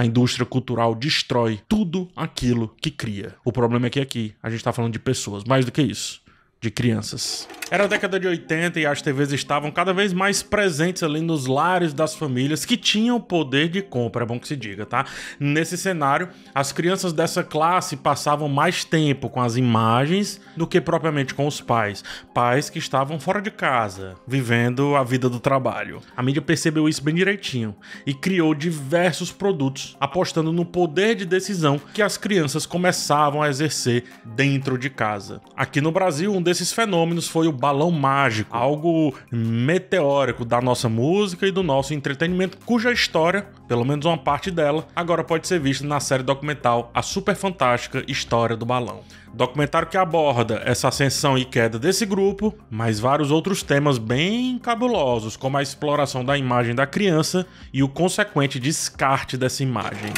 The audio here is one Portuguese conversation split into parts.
A indústria cultural destrói tudo aquilo que cria. O problema é que aqui a gente está falando de pessoas, mais do que isso de crianças. Era a década de 80 e as TVs estavam cada vez mais presentes ali nos lares das famílias que tinham poder de compra, é bom que se diga, tá? Nesse cenário, as crianças dessa classe passavam mais tempo com as imagens do que propriamente com os pais, pais que estavam fora de casa, vivendo a vida do trabalho. A mídia percebeu isso bem direitinho e criou diversos produtos apostando no poder de decisão que as crianças começavam a exercer dentro de casa. Aqui no Brasil, um desses fenômenos foi o balão mágico, algo meteórico da nossa música e do nosso entretenimento, cuja história, pelo menos uma parte dela, agora pode ser vista na série documental A Super Fantástica História do Balão. Documentário que aborda essa ascensão e queda desse grupo, mas vários outros temas bem cabulosos, como a exploração da imagem da criança e o consequente descarte dessa imagem.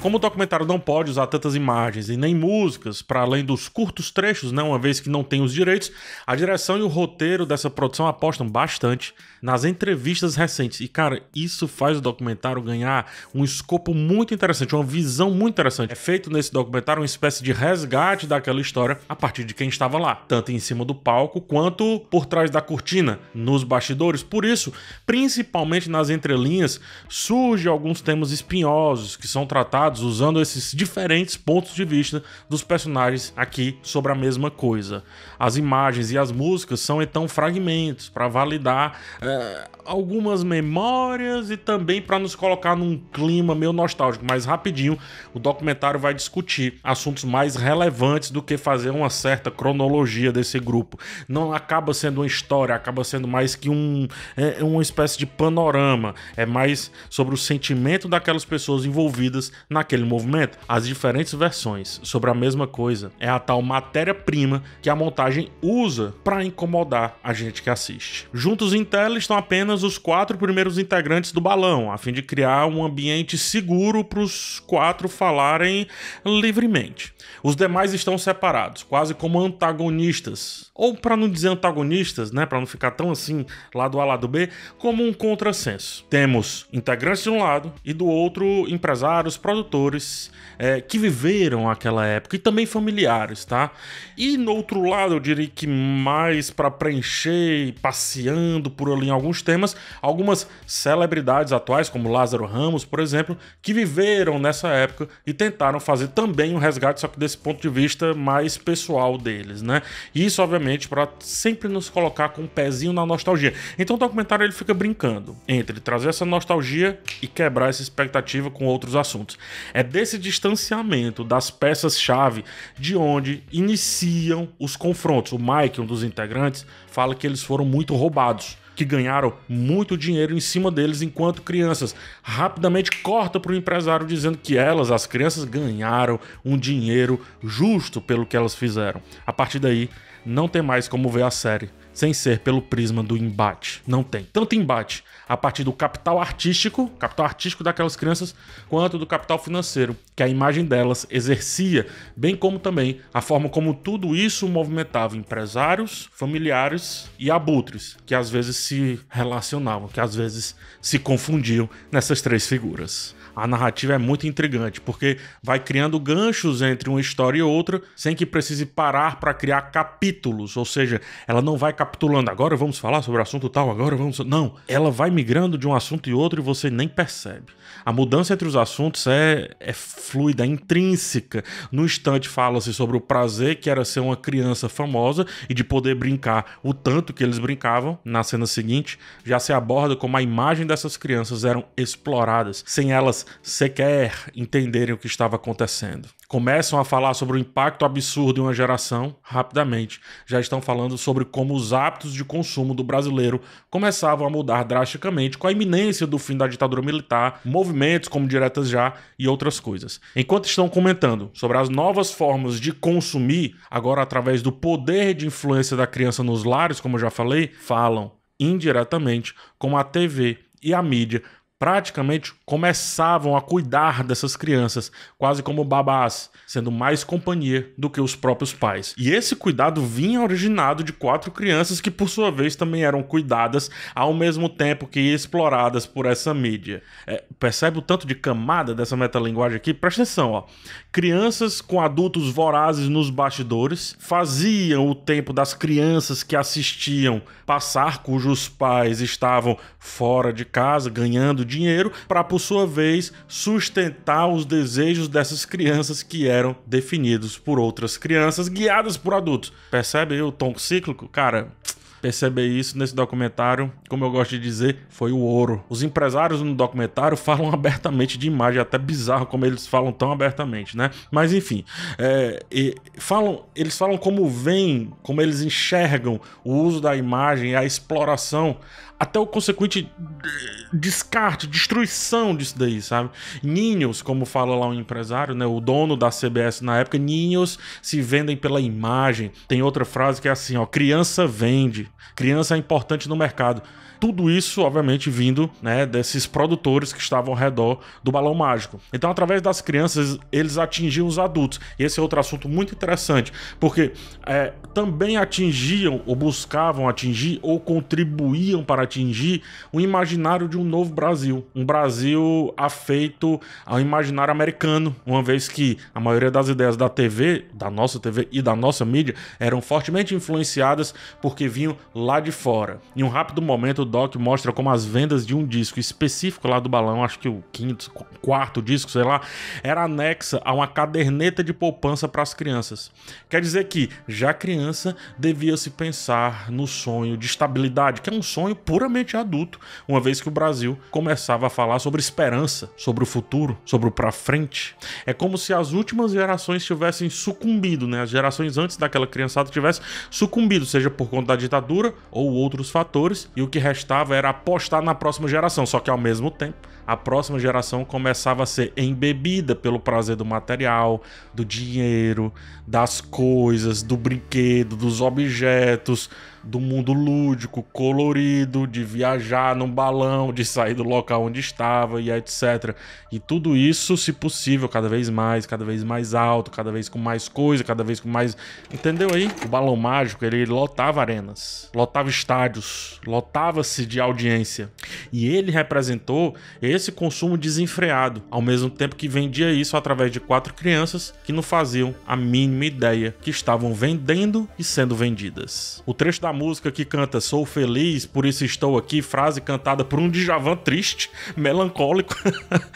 Como o documentário não pode usar tantas imagens e nem músicas, para além dos curtos trechos, né, uma vez que não tem os direitos, a direção e o roteiro dessa produção apostam bastante nas entrevistas recentes. E, cara, isso faz o documentário ganhar um escopo muito interessante, uma visão muito interessante. É feito nesse documentário uma espécie de resgate daquela história a partir de quem estava lá, tanto em cima do palco quanto por trás da cortina, nos bastidores. Por isso, principalmente nas entrelinhas, surge alguns temas espinhosos que são tratados usando esses diferentes pontos de vista dos personagens aqui sobre a mesma coisa. As imagens e as músicas são então fragmentos para validar é, algumas memórias e também para nos colocar num clima meio nostálgico. Mas rapidinho, o documentário vai discutir assuntos mais relevantes do que fazer uma certa cronologia desse grupo. Não acaba sendo uma história, acaba sendo mais que um, é, uma espécie de panorama. É mais sobre o sentimento daquelas pessoas envolvidas na naquele movimento as diferentes versões sobre a mesma coisa é a tal matéria-prima que a montagem usa para incomodar a gente que assiste. Juntos em tela estão apenas os quatro primeiros integrantes do balão, a fim de criar um ambiente seguro para os quatro falarem livremente. Os demais estão separados, quase como antagonistas, ou para não dizer antagonistas, né, para não ficar tão assim lado A lado B, como um contrassenso. Temos integrantes de um lado e do outro empresários, produtores autores é, que viveram aquela época e também familiares, tá? E no outro lado, eu diria que mais para preencher, passeando por ali em alguns temas, algumas celebridades atuais, como Lázaro Ramos, por exemplo, que viveram nessa época e tentaram fazer também um resgate, só que desse ponto de vista mais pessoal deles, né? Isso, obviamente, para sempre nos colocar com um pezinho na nostalgia. Então o documentário ele fica brincando entre trazer essa nostalgia e quebrar essa expectativa com outros assuntos. É desse distanciamento das peças-chave de onde iniciam os confrontos. O Mike, um dos integrantes, fala que eles foram muito roubados que ganharam muito dinheiro em cima deles enquanto crianças. Rapidamente corta para o empresário dizendo que elas, as crianças, ganharam um dinheiro justo pelo que elas fizeram. A partir daí, não tem mais como ver a série sem ser pelo prisma do embate. Não tem. Tanto embate a partir do capital artístico, capital artístico daquelas crianças, quanto do capital financeiro, que a imagem delas exercia, bem como também a forma como tudo isso movimentava empresários, familiares e abutres, que às vezes se relacionavam, que às vezes se confundiam nessas três figuras a narrativa é muito intrigante, porque vai criando ganchos entre uma história e outra, sem que precise parar para criar capítulos, ou seja, ela não vai capitulando, agora vamos falar sobre o assunto tal, agora vamos. Não, ela vai migrando de um assunto e outro e você nem percebe. A mudança entre os assuntos é, é fluida, é intrínseca. No instante fala-se sobre o prazer que era ser uma criança famosa e de poder brincar o tanto que eles brincavam. Na cena seguinte, já se aborda como a imagem dessas crianças eram exploradas, sem elas sequer entenderem o que estava acontecendo. Começam a falar sobre o impacto absurdo de uma geração, rapidamente já estão falando sobre como os hábitos de consumo do brasileiro começavam a mudar drasticamente com a iminência do fim da ditadura militar, movimentos como Diretas Já e outras coisas. Enquanto estão comentando sobre as novas formas de consumir, agora através do poder de influência da criança nos lares, como eu já falei, falam indiretamente como a TV e a mídia praticamente começavam a cuidar dessas crianças, quase como babás, sendo mais companhia do que os próprios pais. E esse cuidado vinha originado de quatro crianças que, por sua vez, também eram cuidadas ao mesmo tempo que exploradas por essa mídia. É, percebe o tanto de camada dessa metalinguagem aqui? Presta atenção, ó. Crianças com adultos vorazes nos bastidores faziam o tempo das crianças que assistiam passar, cujos pais estavam fora de casa, ganhando dinheiro para, por sua vez, sustentar os desejos dessas crianças que eram definidos por outras crianças guiadas por adultos. Percebe aí o tom cíclico? Cara, perceber isso nesse documentário, como eu gosto de dizer, foi o ouro. Os empresários no documentário falam abertamente de imagem, é até bizarro como eles falam tão abertamente, né? Mas enfim, é, falam, eles falam como veem, como eles enxergam o uso da imagem, a exploração, até o consequente descarte, destruição disso daí, sabe? Ninhos, como fala lá um empresário, né, o dono da CBS na época, ninhos se vendem pela imagem. Tem outra frase que é assim, ó, criança vende, criança é importante no mercado. Tudo isso, obviamente, vindo né, desses produtores que estavam ao redor do balão mágico. Então, através das crianças, eles atingiam os adultos. E Esse é outro assunto muito interessante, porque é, também atingiam ou buscavam atingir ou contribuíam para atingir o imaginário de um novo Brasil, um Brasil afeito ao imaginário americano, uma vez que a maioria das ideias da TV, da nossa TV e da nossa mídia eram fortemente influenciadas porque vinham lá de fora. Em um rápido momento, o Doc mostra como as vendas de um disco específico lá do balão, acho que o quinto, quarto disco, sei lá, era anexa a uma caderneta de poupança para as crianças. Quer dizer que, já criança, devia se pensar no sonho de estabilidade, que é um sonho por puramente adulto, uma vez que o Brasil começava a falar sobre esperança, sobre o futuro, sobre o para frente. É como se as últimas gerações tivessem sucumbido, né? As gerações antes daquela criançada tivessem sucumbido, seja por conta da ditadura ou outros fatores, e o que restava era apostar na próxima geração, só que ao mesmo tempo, a próxima geração começava a ser embebida pelo prazer do material, do dinheiro, das coisas, do brinquedo, dos objetos, do mundo lúdico, colorido, de viajar num balão, de sair do local onde estava e etc. E tudo isso, se possível, cada vez mais, cada vez mais alto, cada vez com mais coisa, cada vez com mais. Entendeu aí? O balão mágico, ele lotava arenas, lotava estádios, lotava-se de audiência. E ele representou esse consumo desenfreado, ao mesmo tempo que vendia isso através de quatro crianças que não faziam a mínima ideia que estavam vendendo e sendo vendidas. O trecho da da música que canta Sou Feliz, por isso estou aqui, frase cantada por um Djavan triste, melancólico,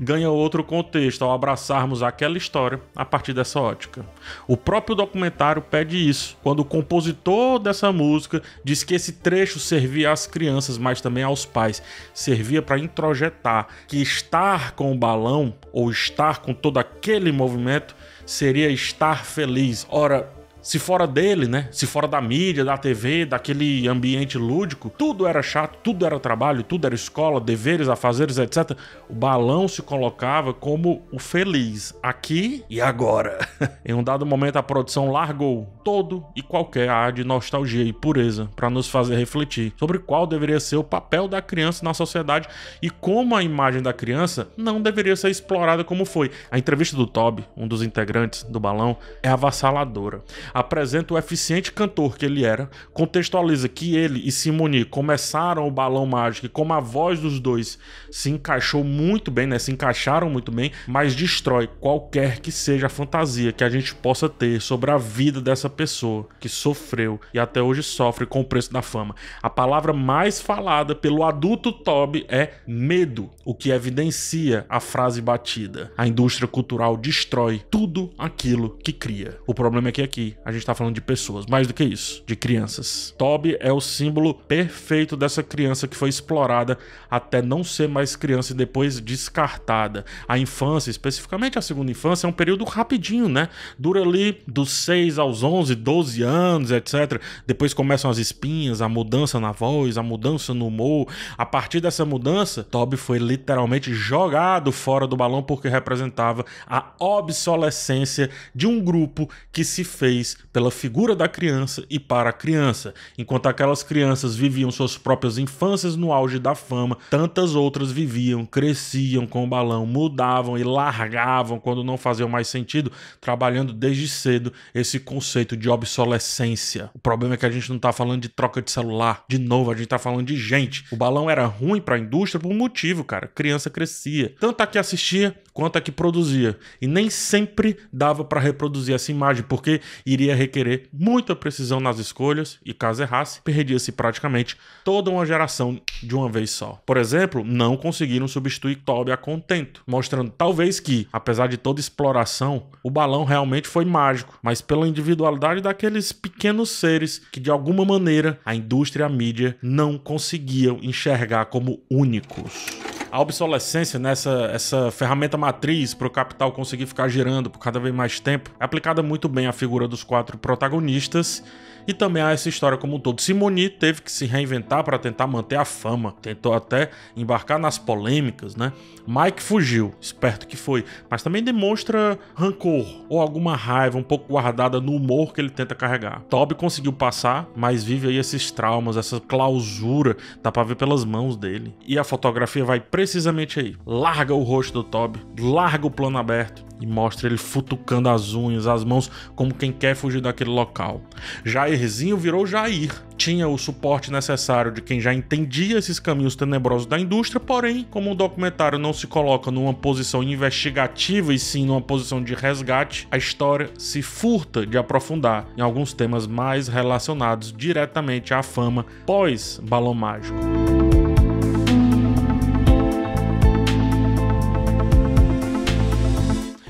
ganha outro contexto ao abraçarmos aquela história a partir dessa ótica. O próprio documentário pede isso, quando o compositor dessa música diz que esse trecho servia às crianças, mas também aos pais, servia para introjetar que estar com o balão ou estar com todo aquele movimento seria estar feliz. Ora, se fora dele, né? Se fora da mídia, da TV, daquele ambiente lúdico, tudo era chato, tudo era trabalho, tudo era escola, deveres, a fazeres, etc. O balão se colocava como o feliz aqui e agora. em um dado momento a produção largou todo e qualquer ar de nostalgia e pureza para nos fazer refletir sobre qual deveria ser o papel da criança na sociedade e como a imagem da criança não deveria ser explorada como foi. A entrevista do Toby, um dos integrantes do balão, é avassaladora apresenta o eficiente cantor que ele era, contextualiza que ele e Simoni começaram o balão mágico e como a voz dos dois se encaixou muito bem, né? Se encaixaram muito bem, mas destrói qualquer que seja a fantasia que a gente possa ter sobre a vida dessa pessoa que sofreu e até hoje sofre com o preço da fama. A palavra mais falada pelo adulto Toby é medo, o que evidencia a frase batida. A indústria cultural destrói tudo aquilo que cria. O problema é que aqui a gente está falando de pessoas, mais do que isso, de crianças. Toby é o símbolo perfeito dessa criança que foi explorada até não ser mais criança e depois descartada. A infância, especificamente a segunda infância, é um período rapidinho, né? Dura ali dos 6 aos 11, 12 anos, etc. Depois começam as espinhas, a mudança na voz, a mudança no humor. A partir dessa mudança, Toby foi literalmente jogado fora do balão porque representava a obsolescência de um grupo que se fez pela figura da criança e para a criança. Enquanto aquelas crianças viviam suas próprias infâncias no auge da fama, tantas outras viviam, cresciam com o balão, mudavam e largavam quando não faziam mais sentido, trabalhando desde cedo esse conceito de obsolescência. O problema é que a gente não está falando de troca de celular, de novo, a gente está falando de gente. O balão era ruim para a indústria por um motivo, cara. criança crescia. Tanto tá a que assistia quanto a que produzia. E nem sempre dava para reproduzir essa imagem, porque iria requerer muita precisão nas escolhas e, caso errasse, perdia-se praticamente toda uma geração de uma vez só. Por exemplo, não conseguiram substituir Toby a contento, mostrando talvez que, apesar de toda exploração, o balão realmente foi mágico, mas pela individualidade daqueles pequenos seres que, de alguma maneira, a indústria e a mídia não conseguiam enxergar como únicos a obsolescência, né, essa, essa ferramenta matriz para o capital conseguir ficar girando por cada vez mais tempo, é aplicada muito bem à figura dos quatro protagonistas e também a essa história como um todo. Simoni teve que se reinventar para tentar manter a fama, tentou até embarcar nas polêmicas, né? Mike fugiu, esperto que foi, mas também demonstra rancor ou alguma raiva um pouco guardada no humor que ele tenta carregar. Toby conseguiu passar, mas vive aí esses traumas, essa clausura, dá para ver pelas mãos dele. E a fotografia vai pre precisamente aí. Larga o rosto do Toby, larga o plano aberto e mostra ele futucando as unhas, as mãos, como quem quer fugir daquele local. Jairzinho virou Jair. Tinha o suporte necessário de quem já entendia esses caminhos tenebrosos da indústria, porém, como o documentário não se coloca numa posição investigativa e sim numa posição de resgate, a história se furta de aprofundar em alguns temas mais relacionados diretamente à fama pós-balão mágico.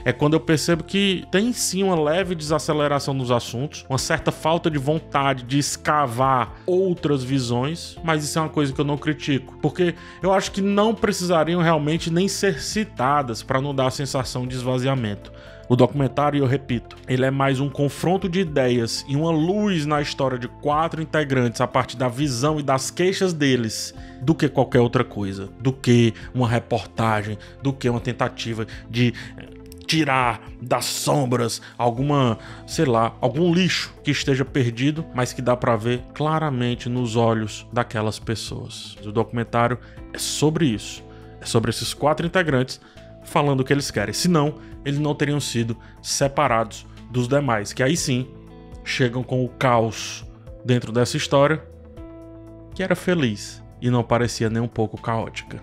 é quando eu percebo que tem sim uma leve desaceleração nos assuntos, uma certa falta de vontade de escavar outras visões, mas isso é uma coisa que eu não critico, porque eu acho que não precisariam realmente nem ser citadas para não dar a sensação de esvaziamento. O documentário, eu repito, ele é mais um confronto de ideias e uma luz na história de quatro integrantes a partir da visão e das queixas deles do que qualquer outra coisa, do que uma reportagem, do que uma tentativa de tirar das sombras alguma, sei lá, algum lixo que esteja perdido, mas que dá para ver claramente nos olhos daquelas pessoas. O documentário é sobre isso, é sobre esses quatro integrantes falando o que eles querem. Senão, eles não teriam sido separados dos demais, que aí sim chegam com o caos dentro dessa história que era feliz e não parecia nem um pouco caótica.